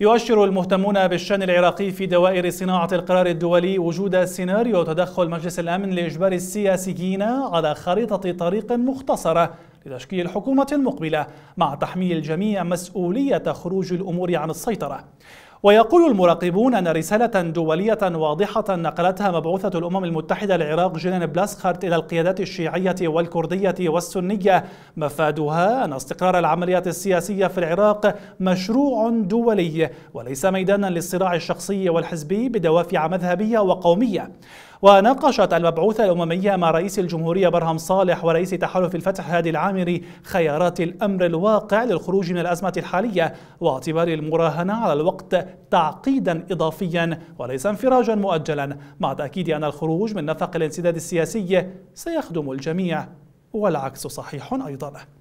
يؤشر المهتمون بالشأن العراقي في دوائر صناعة القرار الدولي وجود سيناريو تدخل مجلس الأمن لإجبار السياسيين على خريطة طريق مختصرة لتشكيل حكومة مقبلة مع تحميل الجميع مسؤولية خروج الأمور عن السيطرة ويقول المراقبون أن رسالة دولية واضحة نقلتها مبعوثة الأمم المتحدة للعراق جيلان بلاسخارت إلى القيادات الشيعية والكردية والسنية مفادها أن استقرار العمليات السياسية في العراق مشروع دولي وليس ميدانا للصراع الشخصي والحزبي بدوافع مذهبية وقومية وناقشت المبعوثة الأممية مع رئيس الجمهورية برهم صالح ورئيس تحالف الفتح هادي العامري خيارات الأمر الواقع للخروج من الأزمة الحالية واعتبار المراهنة على الوقت تعقيدا إضافيا وليس انفراجا مؤجلا مع تأكيد أن الخروج من نفق الانسداد السياسي سيخدم الجميع والعكس صحيح أيضا